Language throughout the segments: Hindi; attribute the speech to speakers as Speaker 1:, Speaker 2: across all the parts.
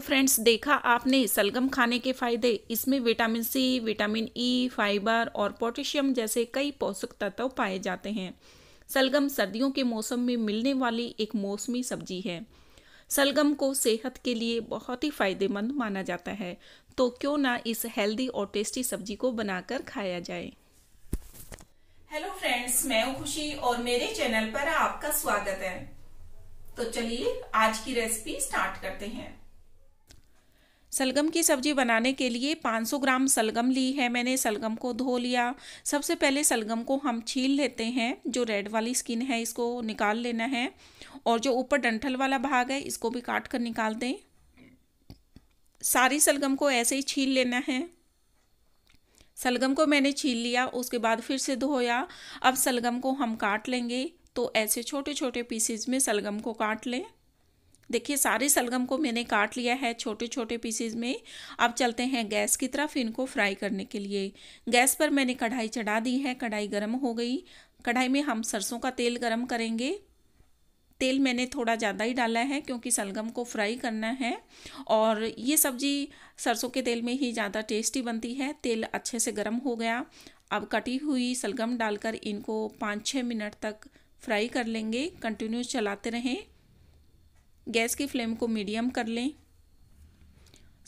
Speaker 1: फ्रेंड्स तो देखा आपने सलगम खाने के फायदे इसमें vitamin C vitamin E fibre और पोटेशियम जैसे कई पोषक तत्व पाए जाते हैं सलगम सर्दियों के मौसम में मिलने वाली एक मौसमी सब्जी है सलगम को सेहत के लिए बहुत ही फायदेमंद माना जाता है तो क्यों ना इस हेल्दी और टेस्टी सब्जी को बनाकर खाया जाए हेलो फ्रेंड्स मैं हूं खुशी और मेरे चैनल पर आपका स्वागत है तो चलिए आज की रेसिपी स्टार्ट करते हैं सलगम की सब्जी बनाने के लिए 500 ग्राम सलगम ली है मैंने सलगम को धो लिया सबसे पहले सलगम को हम छील लेते हैं जो रेड वाली स्किन है इसको निकाल लेना है और जो ऊपर डंठल वाला भाग है इसको भी काट कर निकाल दें सारी सलगम को ऐसे ही छील लेना है सलगम को मैंने छील लिया उसके बाद फिर से धोया अब सलगम को हम काट लेंगे तो ऐसे छोटे छोटे पीसेज में सलगम को काट लें देखिए सारे सलगम को मैंने काट लिया है छोटे छोटे पीसेज में अब चलते हैं गैस की तरफ इनको फ्राई करने के लिए गैस पर मैंने कढ़ाई चढ़ा दी है कढ़ाई गर्म हो गई कढ़ाई में हम सरसों का तेल गर्म करेंगे तेल मैंने थोड़ा ज़्यादा ही डाला है क्योंकि सलगम को फ्राई करना है और ये सब्ज़ी सरसों के तेल में ही ज़्यादा टेस्टी बनती है तेल अच्छे से गर्म हो गया अब कटी हुई सलगम डालकर इनको पाँच छः मिनट तक फ्राई कर लेंगे कंटिन्यू चलाते रहें गैस की फ्लेम को मीडियम कर लें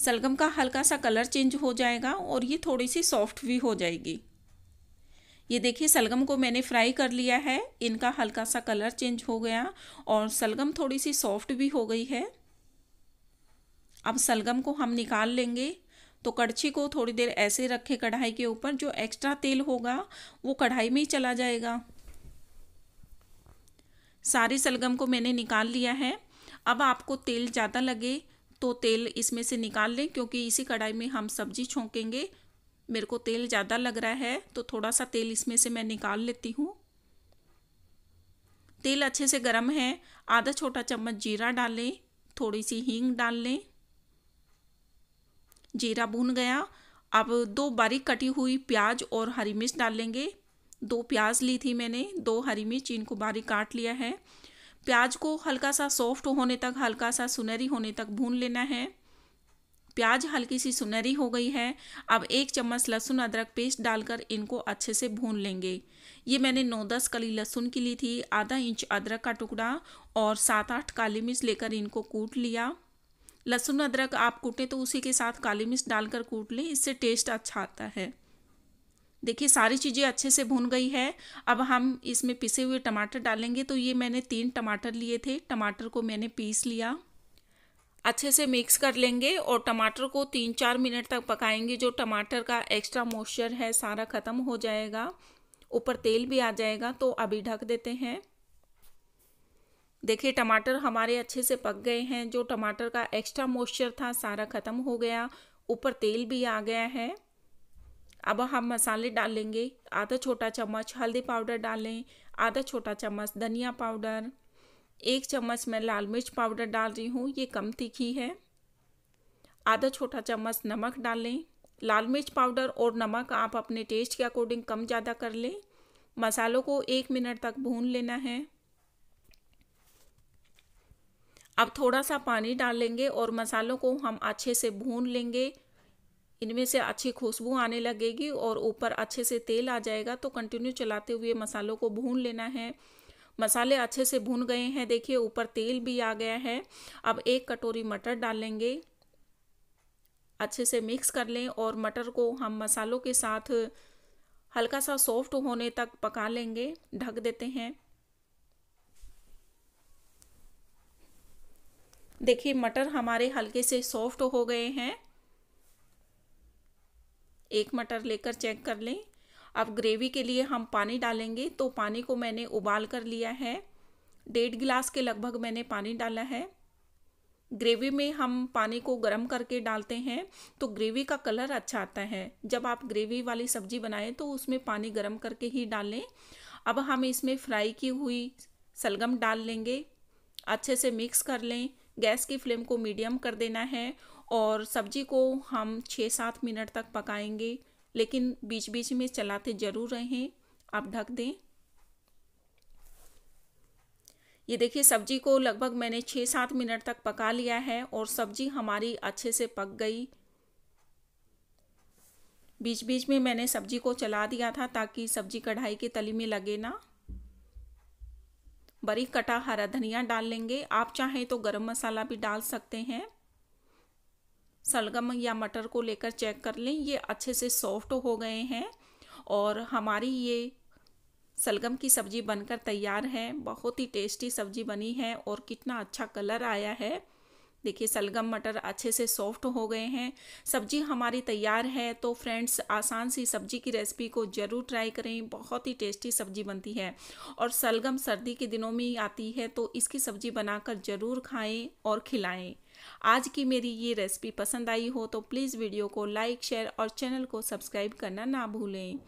Speaker 1: सलगम का हल्का सा कलर चेंज हो जाएगा और ये थोड़ी सी सॉफ्ट भी हो जाएगी ये देखिए सलगम को मैंने फ्राई कर लिया है इनका हल्का सा कलर चेंज हो गया और सलगम थोड़ी सी सॉफ्ट भी हो गई है अब सलगम को हम निकाल लेंगे तो कड़छी को थोड़ी देर ऐसे रखें कढ़ाई के ऊपर जो एक्स्ट्रा तेल होगा वो कढ़ाई में ही चला जाएगा सारी सलगम को मैंने निकाल लिया है अब आपको तेल ज़्यादा लगे तो तेल इसमें से निकाल लें क्योंकि इसी कढ़ाई में हम सब्जी छोंकेंगे मेरे को तेल ज़्यादा लग रहा है तो थोड़ा सा तेल इसमें से मैं निकाल लेती हूँ तेल अच्छे से गर्म है आधा छोटा चम्मच जीरा डालें थोड़ी सी हींग डाल लें जीरा भून गया अब दो बारीक कटी हुई प्याज और हरी मिर्च डालेंगे दो प्याज ली थी मैंने दो हरी मिर्च इनको बारीक काट लिया है प्याज को हल्का सा सॉफ्ट होने तक हल्का सा सुनहरी होने तक भून लेना है प्याज हल्की सी सुनहरी हो गई है अब एक चम्मच लहसुन अदरक पेस्ट डालकर इनको अच्छे से भून लेंगे ये मैंने नौ दस कली लहसुन की ली थी आधा इंच अदरक का टुकड़ा और सात आठ काली मिर्च लेकर इनको कूट लिया लहसुन अदरक आप कूटें तो उसी के साथ काली मिर्च डालकर कूट लें इससे टेस्ट अच्छा आता है देखिए सारी चीज़ें अच्छे से भून गई है अब हम इसमें पिसे हुए टमाटर डालेंगे तो ये मैंने तीन टमाटर लिए थे टमाटर को मैंने पीस लिया अच्छे से मिक्स कर लेंगे और टमाटर को तीन चार मिनट तक पकाएंगे जो टमाटर का एक्स्ट्रा मॉइस्चर है सारा ख़त्म हो जाएगा ऊपर तेल भी आ जाएगा तो अभी ढक देते हैं देखिए टमाटर हमारे अच्छे से पक गए हैं जो टमाटर का एक्स्ट्रा मॉइस्चर था सारा ख़त्म हो गया ऊपर तेल भी आ गया है अब हम मसाले डालेंगे आधा छोटा चम्मच हल्दी पाउडर डालें आधा छोटा चम्मच धनिया पाउडर एक चम्मच मैं लाल मिर्च पाउडर डाल रही हूँ ये कम तीखी है आधा छोटा चम्मच नमक डालें लाल मिर्च पाउडर और नमक आप अपने टेस्ट के अकॉर्डिंग कम ज़्यादा कर लें मसालों को एक मिनट तक भून लेना है अब थोड़ा सा पानी डालेंगे और मसालों को हम अच्छे से भून लेंगे इनमें से अच्छी खुशबू आने लगेगी और ऊपर अच्छे से तेल आ जाएगा तो कंटिन्यू चलाते हुए मसालों को भून लेना है मसाले अच्छे से भून गए हैं देखिए ऊपर तेल भी आ गया है अब एक कटोरी मटर डालेंगे अच्छे से मिक्स कर लें और मटर को हम मसालों के साथ हल्का सा सॉफ्ट होने तक पका लेंगे ढक देते हैं देखिए मटर हमारे हल्के से सॉफ्ट हो गए हैं एक मटर लेकर चेक कर लें अब ग्रेवी के लिए हम पानी डालेंगे तो पानी को मैंने उबाल कर लिया है डेढ़ गिलास के लगभग मैंने पानी डाला है ग्रेवी में हम पानी को गर्म करके डालते हैं तो ग्रेवी का कलर अच्छा आता है जब आप ग्रेवी वाली सब्जी बनाएं तो उसमें पानी गर्म करके ही डालें अब हम इसमें फ्राई की हुई सलगम डाल लेंगे अच्छे से मिक्स कर लें गैस की फ्लेम को मीडियम कर देना है और सब्जी को हम छः सात मिनट तक पकाएंगे लेकिन बीच बीच में चलाते ज़रूर रहें आप ढक दें ये देखिए सब्जी को लगभग मैंने छः सात मिनट तक पका लिया है और सब्जी हमारी अच्छे से पक गई बीच बीच में मैंने सब्जी को चला दिया था ताकि सब्जी कढ़ाई के तली में लगे ना बारीक कटा हरा धनिया डाल लेंगे आप चाहें तो गरम मसाला भी डाल सकते हैं सलगम या मटर को लेकर चेक कर लें ये अच्छे से सॉफ्ट हो गए हैं और हमारी ये सलगम की सब्ज़ी बनकर तैयार है बहुत ही टेस्टी सब्ज़ी बनी है और कितना अच्छा कलर आया है देखिए सलगम मटर अच्छे से सॉफ्ट हो गए हैं सब्जी हमारी तैयार है तो फ्रेंड्स आसान सी सब्जी की रेसिपी को ज़रूर ट्राई करें बहुत ही टेस्टी सब्जी बनती है और सलगम सर्दी के दिनों में आती है तो इसकी सब्जी बनाकर ज़रूर खाएं और खिलाएं आज की मेरी ये रेसिपी पसंद आई हो तो प्लीज़ वीडियो को लाइक शेयर और चैनल को सब्सक्राइब करना ना भूलें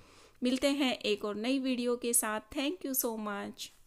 Speaker 1: मिलते हैं एक और नई वीडियो के साथ थैंक यू सो मच